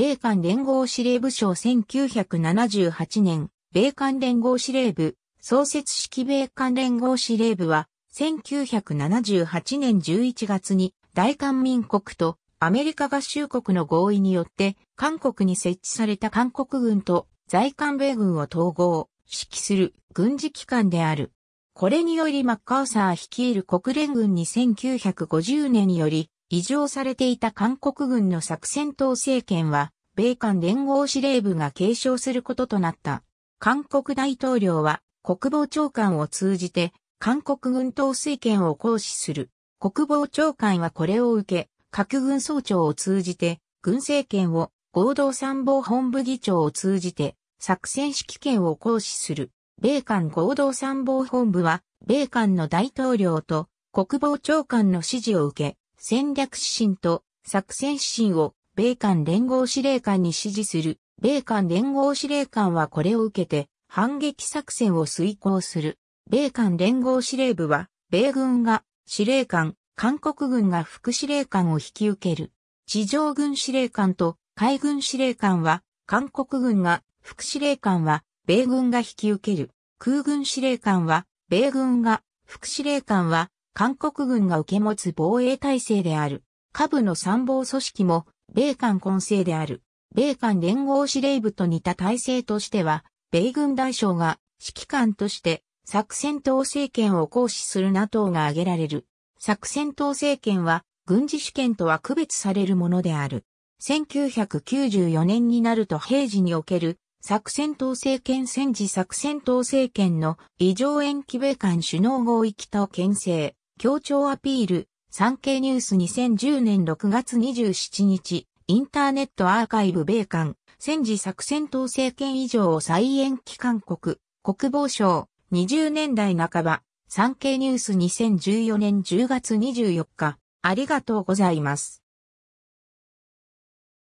米韓連合司令部省1978年、米韓連合司令部、創設式米韓連合司令部は、1978年11月に大韓民国とアメリカ合衆国の合意によって、韓国に設置された韓国軍と在韓米軍を統合、指揮する軍事機関である。これによりマッカーサー率いる国連軍に1950年により異常されていた韓国軍の作戦統制権は、米韓連合司令部が継承することとなった。韓国大統領は国防長官を通じて韓国軍統制権を行使する。国防長官はこれを受け、各軍総長を通じて軍政権を合同参謀本部議長を通じて作戦指揮権を行使する。米韓合同参謀本部は、米韓の大統領と国防長官の指示を受け、戦略指針と作戦指針を米韓連合司令官に指示する。米韓連合司令官はこれを受けて反撃作戦を遂行する。米韓連合司令部は、米軍が司令官、韓国軍が副司令官を引き受ける。地上軍司令官と海軍司令官は、韓国軍が、副司令官は、米軍が引き受ける。空軍司令官は、米軍が、副司令官は、韓国軍が受け持つ防衛体制である。下部の参謀組織も、米韓混成である。米韓連合司令部と似た体制としては、米軍大将が指揮官として作戦統制権を行使する NATO が挙げられる。作戦統制権は軍事主権とは区別されるものである。1994年になると平時における作戦統制権戦時作戦統制権の異常延期米韓首脳合意と牽制。協調アピール、産経ニュース2010年6月27日、インターネットアーカイブ米韓、戦時作戦統制権以上を再延期韓国、国防省、20年代半ば、産経ニュース2014年10月24日、ありがとうございます。